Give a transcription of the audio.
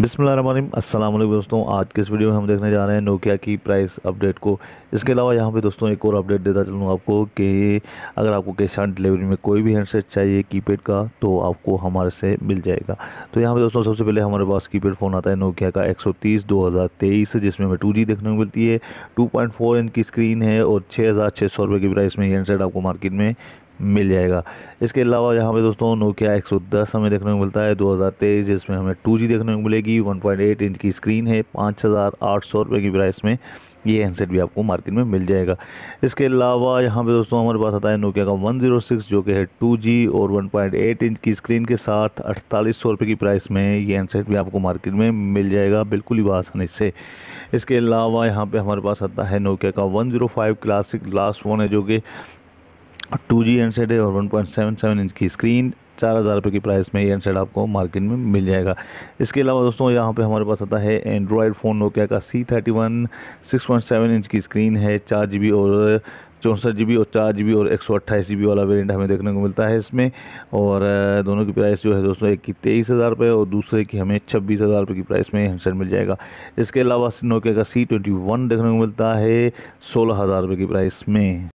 बिसमीम असल दोस्तों आज के इस वीडियो में हम देखने जा रहे हैं नोकिया की प्राइस अपडेट को इसके अलावा यहाँ पे दोस्तों एक और अपडेट देता चलूँ आपको कि अगर आपको कैश ऑन डिलीवरी में कोई भी हैंडसेट चाहिए कीपैड का तो आपको हमारे से मिल जाएगा तो यहाँ पे दोस्तों सबसे पहले हमारे पास कीपैड फ़ोन आता है नोकिया का एक सौ जिसमें हमें टू देखने को मिलती है टू इंच की स्क्रीन है और छः हज़ार की प्राइस में हैंडसेट आपको मार्केट में मिल जाएगा इसके अलावा यहाँ पे दोस्तों नोकिया दस हमें देखने को मिलता है 2023 जिसमें हमें 2G देखने को मिलेगी 1.8 इंच की स्क्रीन है पाँच हज़ार आठ सौ रुपये की प्राइस में ये हैंडसेट भी आपको मार्केट में मिल जाएगा इसके अलावा यहाँ पे दोस्तों हमारे पास आता है नोकिया का 106 जो कि है 2G और 1.8 इंच की स्क्रीन के साथ अड़तालीस सौ रुपये की प्राइस में ये हैंडसेट भी आपको मार्केट में मिल जाएगा बिल्कुल ही आसानी से इसके अलावा यहाँ पर हमारे पास आता है नोकिया का वन क्लासिक लास्ट फोन है जो कि टू जी सेट है और one point seven seven inch की स्क्रीन चार हज़ार रुपये की प्राइस में ये सेट आपको मार्केट में मिल जाएगा इसके अलावा दोस्तों यहाँ पे हमारे पास आता है एंड्रॉयड फ़ोन नोकिया का C thirty one six point seven inch की स्क्रीन है चार जी बी और चौंसठ जी बी और चार जी बी और एक सौ अट्ठाईस जी बी वाला वेरिएंट हमें देखने को मिलता है इसमें और दोनों की प्राइस जो है दोस्तों एक की तेईस हज़ार रुपये और दूसरे की हमें छब्बीस हज़ार रुपये की प्राइस में हैंडसेट मिल जाएगा इसके अलावा नोकिया का सी ट्वेंटी वन देखने को मिलता है सोलह हज़ार रुपये की प्राइस में